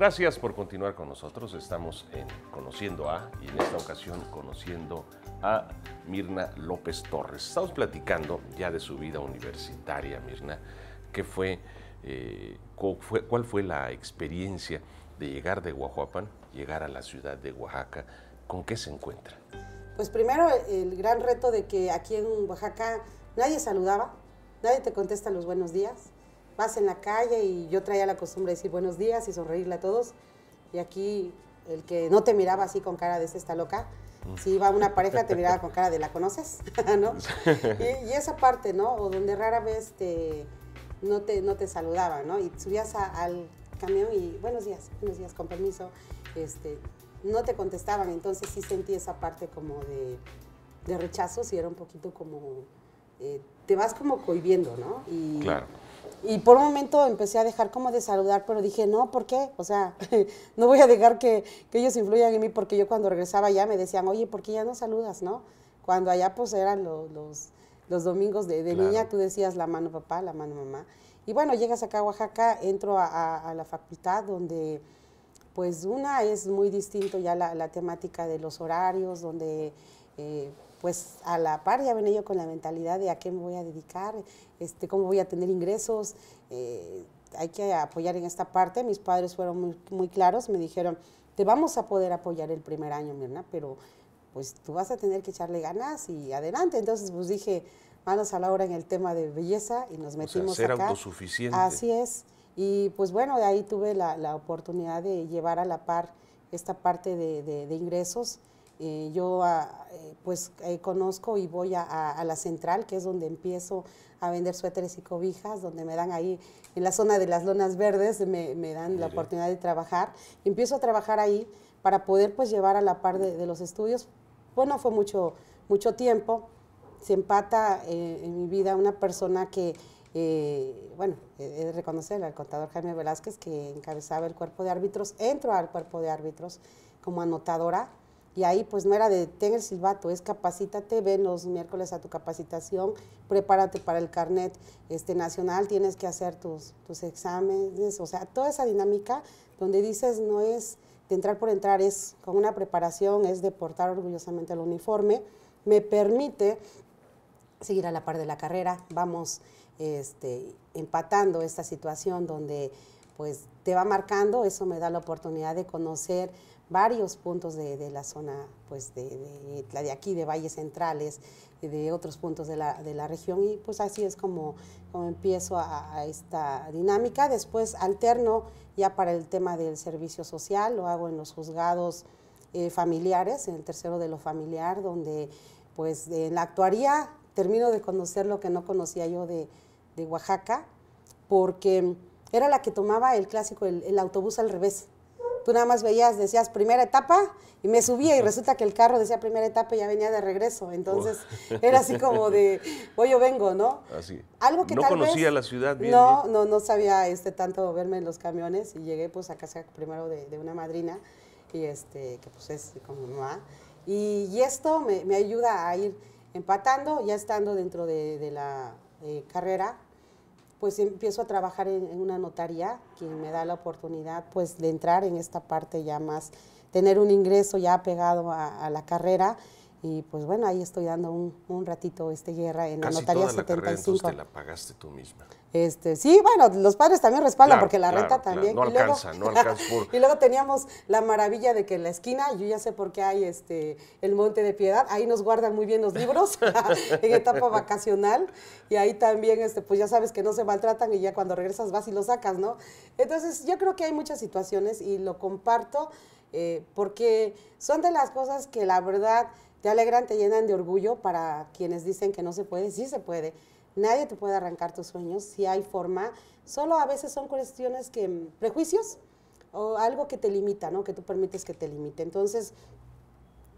Gracias por continuar con nosotros. Estamos en Conociendo a, y en esta ocasión conociendo a Mirna López Torres. Estamos platicando ya de su vida universitaria, Mirna. ¿Qué eh, fue, cuál, fue la experiencia de llegar de Guajuapan, llegar a la ciudad de Oaxaca? ¿Con qué se encuentra? Pues primero el gran reto de que aquí en Oaxaca nadie saludaba, nadie te contesta los buenos días vas en la calle y yo traía la costumbre de decir buenos días y sonreírle a todos. Y aquí el que no te miraba así con cara de esta loca, si iba una pareja te miraba con cara de la conoces, Y, esa parte, ¿no? O donde rara vez te, no, te, no te saludaba, ¿no? Y subías al camión y buenos días, buenos días, con permiso, este, no te contestaban, entonces sí sentí esa parte como de, rechazos y era un poquito como, eh, te vas como cohibiendo, ¿no? Y, claro y por un momento empecé a dejar como de saludar, pero dije, no, ¿por qué? O sea, no voy a dejar que, ellos influyan en mí, porque yo cuando regresaba ya me decían, oye, ¿por qué ya no saludas, no? Cuando allá pues eran los, domingos de, niña, tú decías la mano papá, la mano mamá. Y bueno, llegas acá a Oaxaca, entro a, la facultad donde pues una es muy distinto ya la, temática de los horarios, donde eh, pues a la par ya venía yo con la mentalidad de a qué me voy a dedicar, este, cómo voy a tener ingresos. Eh, hay que apoyar en esta parte. Mis padres fueron muy, claros, me dijeron, te vamos a poder apoyar el primer año, Mirna, pero pues tú vas a tener que echarle ganas y adelante. Entonces, pues dije, manos a la obra en el tema de belleza y nos metimos o sea, ser autosuficiente. Así es. Y pues bueno, de ahí tuve la, oportunidad de llevar a la par esta parte de ingresos eh, yo ah, eh, pues eh, conozco y voy a, la central, que es donde empiezo a vender suéteres y cobijas, donde me dan ahí, en la zona de las lonas verdes, me, dan la oportunidad de trabajar. Empiezo a trabajar ahí para poder pues llevar a la par de, los estudios. Bueno, fue mucho, mucho tiempo. Se empata en mi vida una persona que, bueno, es reconocer al contador Jaime Velázquez que encabezaba el cuerpo de árbitros, entro al cuerpo de árbitros como anotadora y ahí pues no era de ten el silbato, es capacítate, ven los miércoles a tu capacitación, prepárate para el carnet este, nacional, tienes que hacer tus, tus exámenes, o sea, toda esa dinámica donde dices no es de entrar por entrar, es con una preparación, es de portar orgullosamente el uniforme, me permite seguir a la par de la carrera, vamos este, empatando esta situación donde pues te va marcando, eso me da la oportunidad de conocer varios puntos de, la zona, pues de, de aquí, de Valles Centrales, de otros puntos de la, región y pues así es como, como empiezo a, esta dinámica. Después alterno ya para el tema del servicio social, lo hago en los juzgados eh, familiares, en el tercero de lo familiar, donde pues en la actuaría termino de conocer lo que no conocía yo de, Oaxaca, porque era la que tomaba el clásico, el autobús al revés Tú nada más veías, decías primera etapa y me subía y resulta que el carro decía primera etapa y ya venía de regreso. Entonces era así como de, hoy yo vengo, ¿no? Así. Algo que no conocía la ciudad bien. No, no, no sabía este, tanto verme en los camiones y llegué pues a casa primero de, una madrina y este, que pues es como mamá. Y, y esto me, ayuda a ir empatando, ya estando dentro de, la eh, carrera, pues empiezo a trabajar en, una notaría, que me da la oportunidad pues de entrar en esta parte ya más, tener un ingreso ya pegado a la carrera y pues bueno, ahí estoy dando un, ratito este guerra en la notaría toda la 75. la pagaste tú misma. Este, sí, bueno, los padres también respaldan porque la renta también. No y luego, no alcanza. y luego teníamos la maravilla de que en la esquina, yo ya sé por qué hay este el Monte de Piedad, ahí nos guardan muy bien los libros en etapa vacacional y ahí también este pues ya sabes que no se maltratan y ya cuando regresas vas y lo sacas, ¿no? Entonces, yo creo que hay muchas situaciones y lo comparto eh, porque son de las cosas que la verdad te alegran, te llenan de orgullo para quienes dicen que no se puede, sí se puede. Nadie te puede arrancar tus sueños si hay forma. Solo a veces son cuestiones que mm, prejuicios o algo que te limita, ¿no? Que tú permites que te limite. Entonces,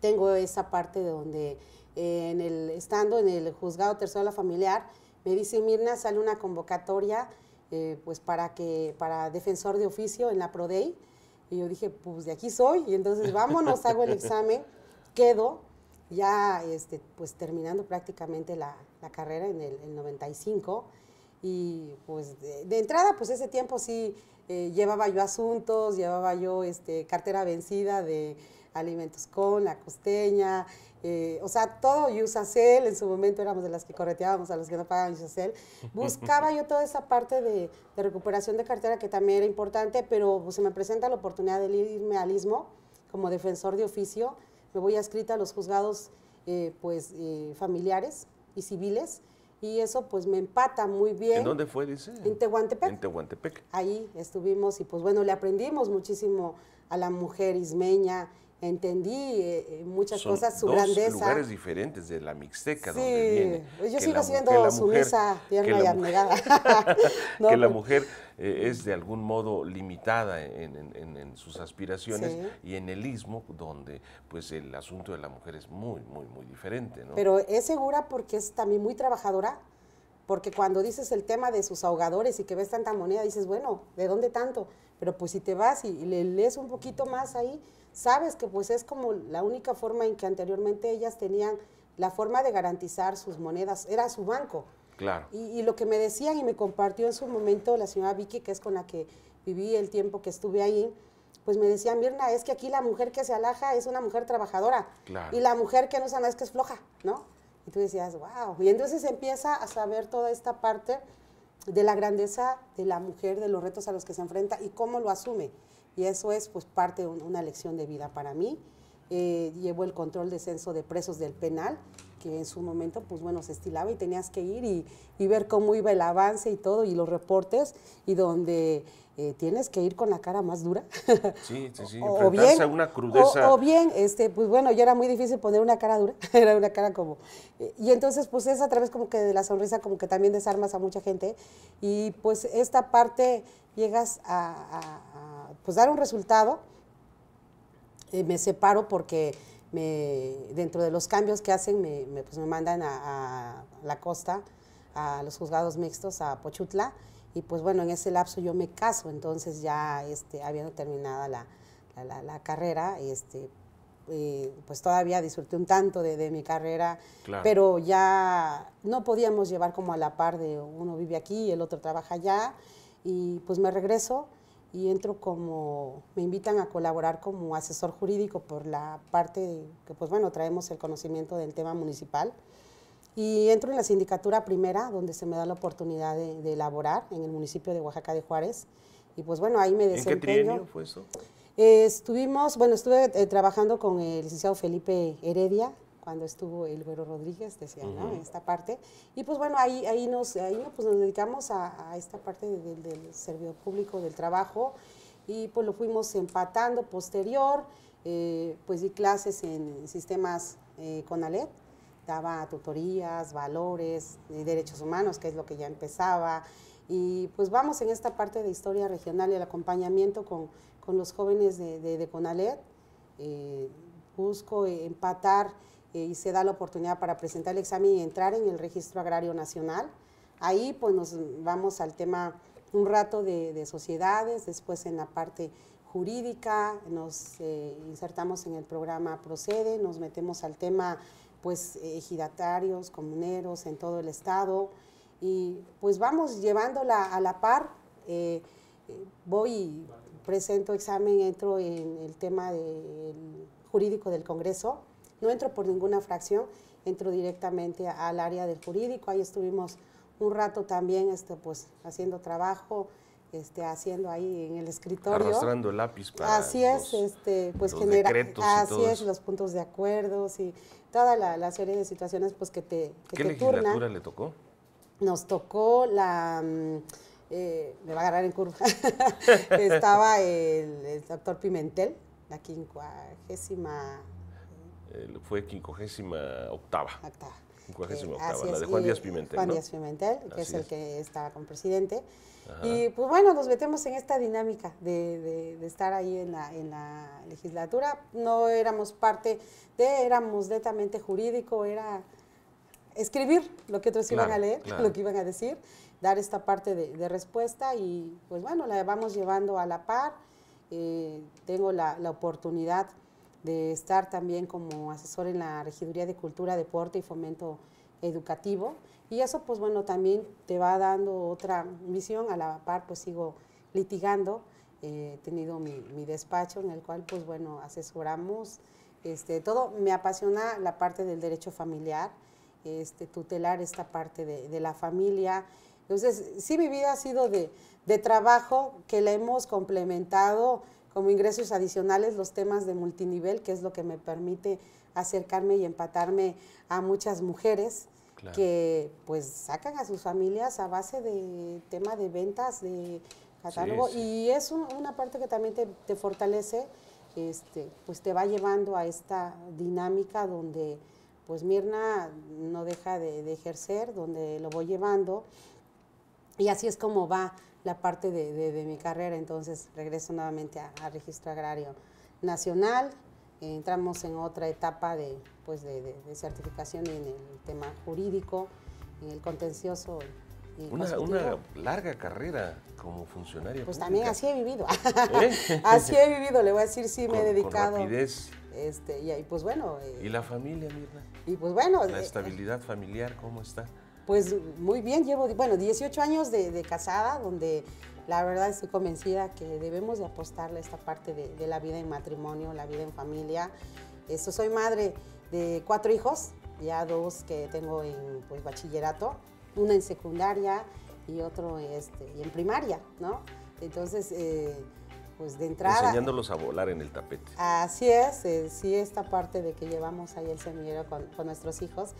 tengo esa parte de donde eh, en el estando en el juzgado tercero de la familiar me dice Mirna sale una convocatoria eh, pues para que para defensor de oficio en la Prodey y yo dije pues de aquí soy y entonces vámonos hago el examen quedo ya este, pues terminando prácticamente la, la carrera en el, 95 y pues de, entrada pues ese tiempo sí eh, llevaba yo asuntos, llevaba yo este, cartera vencida de alimentos con, la costeña, eh, o sea, todo Yusacel, en su momento éramos de las que correteábamos a los que no pagaban Yusacel, buscaba yo toda esa parte de, de, recuperación de cartera que también era importante, pero pues, se me presenta la oportunidad de irme al ISMO como defensor de oficio, me voy a escrita a los juzgados eh, pues, eh, familiares y civiles y eso pues me empata muy bien. ¿En dónde fue, dice? En Tehuantepec. En Tehuantepec. Ahí estuvimos y pues bueno, le aprendimos muchísimo a la mujer ismeña entendí eh, eh, muchas cosas, su dos grandeza. lugares diferentes de la Mixteca, donde viene. Yo que sigo siendo la sumisa, y abnegada. que la pues. mujer eh, es de algún modo limitada en, sus aspiraciones y en el istmo, donde pues el asunto de la mujer es muy, muy, muy diferente. Pero es segura porque es también muy trabajadora, porque cuando dices el tema de sus ahogadores y que ves tanta moneda, dices, bueno, ¿de dónde tanto? Pero pues si te vas y, lees un poquito más ahí, sabes que pues es como la única forma en que anteriormente ellas tenían la forma de garantizar sus monedas, era su banco. Claro. Y, lo que me decían y me compartió en su momento la señora Vicky, que es con la que viví el tiempo que estuve ahí, pues me decían, Mirna, es que aquí la mujer que se alaja es una mujer trabajadora. Y la mujer que no sana es que es floja, ¿no? Y tú decías, wow. Y entonces se empieza a saber toda esta parte de la grandeza de la mujer, de los retos a los que se enfrenta y cómo lo asume. Y eso es pues parte de una lección de vida para mí. Eh, llevo el control de censo de presos del penal, que en su momento, pues bueno, se estilaba y tenías que ir y, y ver cómo iba el avance y todo, y los reportes, y donde eh, tienes que ir con la cara más dura. Sí, sí, sí, o, bien, una crudeza. O, bien, este, pues bueno, ya era muy difícil poner una cara dura, era una cara como... y entonces, pues es a través como que de la sonrisa, como que también desarmas a mucha gente, y pues esta parte llegas a pues dar un resultado, eh, me separo porque me, dentro de los cambios que hacen me, pues me mandan a, la costa, a los juzgados mixtos, a Pochutla, y pues bueno, en ese lapso yo me caso, entonces ya este, habiendo terminada la, la, carrera, este, eh, pues todavía disfruté un tanto de, de mi carrera, pero ya no podíamos llevar como a la par de uno vive aquí, el otro trabaja allá, y pues me regreso y entro como, me invitan a colaborar como asesor jurídico por la parte que, pues bueno, traemos el conocimiento del tema municipal. Y entro en la sindicatura primera, donde se me da la oportunidad de, elaborar en el municipio de Oaxaca de Juárez. Y pues bueno, ahí me desempeño. qué fue eso? Eh, estuvimos, bueno, estuve eh, trabajando con el licenciado Felipe Heredia, cuando estuvo el Rodríguez, decía, no en Esta parte. Y pues bueno, ahí, ahí, nos, ahí pues nos dedicamos a, esta parte del, del servicio público, del trabajo, y pues lo fuimos empatando posterior, eh, pues di clases en sistemas eh, Conalet, daba tutorías, valores, de eh, derechos humanos, que es lo que ya empezaba, y pues vamos en esta parte de historia regional y el acompañamiento con, con los jóvenes de, de, Conalet. Eh, busco empatar eh, y se da la oportunidad para presentar el examen y entrar en el Registro Agrario Nacional. Ahí pues nos vamos al tema un rato de, sociedades, después en la parte jurídica, nos eh, insertamos en el programa Procede, nos metemos al tema pues ejidatarios, comuneros en todo el estado y pues vamos llevándola a la par. Eh, voy, presento examen, entro en el tema jurídico del Congreso no entro por ninguna fracción, entro directamente al área del jurídico. Ahí estuvimos un rato también este, pues, haciendo trabajo, este, haciendo ahí en el escritorio. Arrastrando el lápiz para Así es, este, pues los así es, los puntos de acuerdos y toda la, serie de situaciones pues que te ¿Qué le tocó? Nos tocó la... Mm, eh, me va a agarrar en curva. Estaba el, el, doctor Pimentel, la quincuagésima fue 58 octava. Octava. Eh, octava, la de Juan Díaz Pimentel. Díaz Pimentel, que es el que estaba con presidente. Y pues bueno, nos metemos en esta dinámica de, estar ahí en la, en la, legislatura. No éramos parte de, éramos netamente jurídico, era escribir lo que otros iban a leer, lo que iban a decir, dar esta parte de, respuesta y pues bueno, la vamos llevando a la par. Eh, tengo la, la oportunidad de estar también como asesor en la Regiduría de Cultura, Deporte y Fomento Educativo. Y eso, pues bueno, también te va dando otra misión. A la par, pues sigo litigando. Eh, he tenido mi, mi, despacho en el cual, pues bueno, asesoramos. Este, todo me apasiona la parte del derecho familiar, este, tutelar esta parte de, de la familia. Entonces, sí, mi vida ha sido de, de trabajo que la hemos complementado como ingresos adicionales los temas de multinivel, que es lo que me permite acercarme y empatarme a muchas mujeres que pues sacan a sus familias a base de tema de ventas, de catálogo, y es una parte que también te, fortalece, este, pues te va llevando a esta dinámica donde pues Mirna no deja de, de ejercer, donde lo voy llevando, y así es como va la parte de, de, mi carrera, entonces regreso nuevamente a, Registro Agrario Nacional, entramos en otra etapa de, pues de, certificación en el tema jurídico, en el contencioso una, larga carrera como funcionario Pues también así he vivido. ¿Eh? así he vivido, le voy a decir, sí, me he dedicado. Con rapidez. Este, y, pues bueno. Eh, ¿Y la familia, Mirna? Y pues bueno. La eh, estabilidad familiar, ¿cómo está? Pues muy bien, llevo, bueno, 18 años de, casada, donde la verdad estoy convencida que debemos de apostarle a esta parte de, la vida en matrimonio, la vida en familia. eso soy madre de cuatro hijos, ya dos que tengo en pues, bachillerato, una en secundaria y otro este, en primaria, ¿no? Entonces, eh, pues de entrada... Enseñándolos a volar en el tapete. Así es, eh, sí, esta parte de que llevamos ahí el semillero con nuestros hijos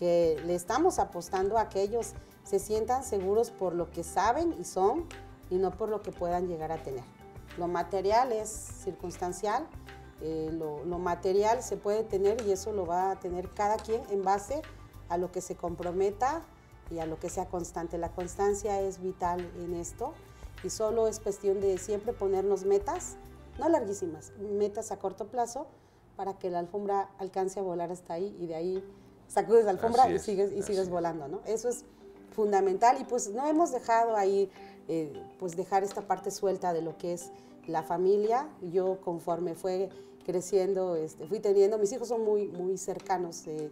que le estamos apostando a que ellos se sientan seguros por lo que saben y son y no por lo que puedan llegar a tener. Lo material es circunstancial, eh, lo, lo, material se puede tener y eso lo va a tener cada quien en base a lo que se comprometa y a lo que sea constante. La constancia es vital en esto y solo es cuestión de siempre ponernos metas, no larguísimas, metas a corto plazo para que la alfombra alcance a volar hasta ahí y de ahí sacudes la alfombra y sigues, y sigues volando, ¿no? Eso es fundamental y pues no hemos dejado ahí, eh, pues dejar esta parte suelta de lo que es la familia. Yo conforme fue creciendo, este, fui teniendo, mis hijos son muy, muy cercanos. Eh,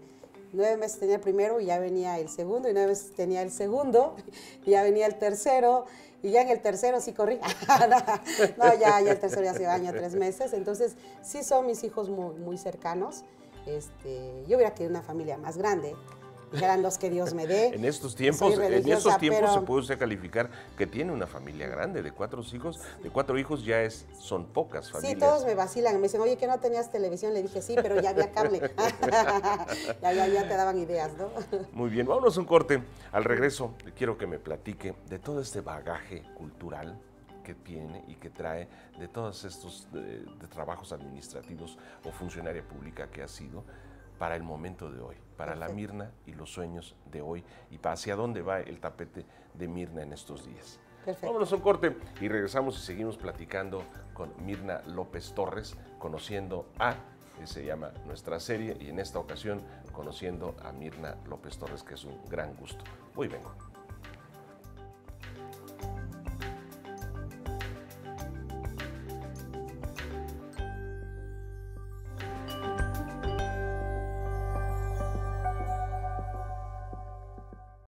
nueve meses tenía el primero y ya venía el segundo, y nueve meses tenía el segundo, y ya venía el tercero, y ya en el tercero sí corrí. no, ya, el tercero ya se baña tres meses. Entonces, sí son mis hijos muy, muy cercanos. Este, yo hubiera querido una familia más grande, eran los que Dios me dé. en estos tiempos, en estos tiempos se puede usted calificar que tiene una familia grande de cuatro hijos, de cuatro hijos ya es, son pocas familias. Sí, todos me vacilan, me dicen, oye, que no tenías televisión, le dije sí, pero ya había cable. ya, ya, ya, te daban ideas, ¿no? Muy bien, vámonos un corte. Al regreso quiero que me platique de todo este bagaje cultural que tiene y que trae de todos estos de, trabajos administrativos o funcionaria pública que ha sido para el momento de hoy, para la Mirna y los sueños de hoy y para hacia dónde va el tapete de Mirna en estos días. Vámonos a un corte y regresamos y seguimos platicando con Mirna López Torres, conociendo a, que eh, se llama nuestra serie, y en esta ocasión conociendo a Mirna López Torres, que es un gran gusto. Hoy vengo.